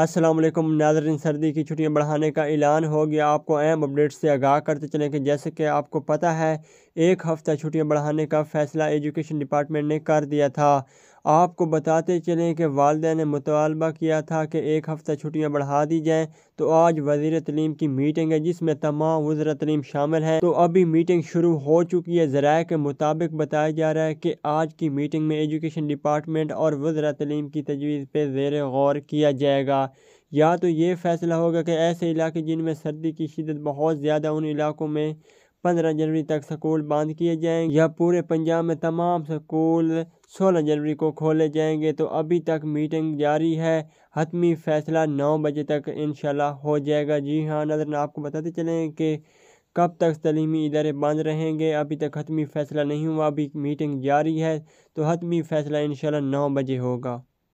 असलम नाजरन सर्दी की छुट्टियां बढ़ाने का ऐलान हो गया आपको अहम अपडेट से आगाह करते चले कि जैसे कि आपको पता है एक हफ़्ता छुट्टियां बढ़ाने का फैसला एजुकेशन डिपार्टमेंट ने कर दिया था आपको बताते चलें कि वालदे ने मुतालबा किया था कि एक हफ़्ता छुट्टियाँ बढ़ा दी जाएँ तो आज वजीर तलीम की मीटिंग है जिसमें तमाम वजर तलीम शामिल हैं तो अभी मीटिंग शुरू हो चुकी है ज़रा के मुताबिक बताया जा रहा है कि आज की मीटिंग में एजुकेशन डिपार्टमेंट और वजर तलीम की तजवीज़ पर जेर गौर किया जाएगा या तो ये फैसला होगा कि ऐसे इलाके जिनमें सर्दी की शिदत बहुत ज़्यादा उन इलाकों में पंद्रह जनवरी तक स्कूल बंद किए जाएंगे या पूरे पंजाब में तमाम स्कूल सोलह जनवरी को खोले जाएंगे तो अभी तक मीटिंग जारी है हतमी फैसला नौ बजे तक इनशाला हो जाएगा जी हाँ नजर आपको बताते चलें कि कब तक तलीमी इदारे बंद रहेंगे अभी तक हतमी फैसला नहीं हुआ अभी मीटिंग जारी है तो हतमी फैसला इन नौ बजे होगा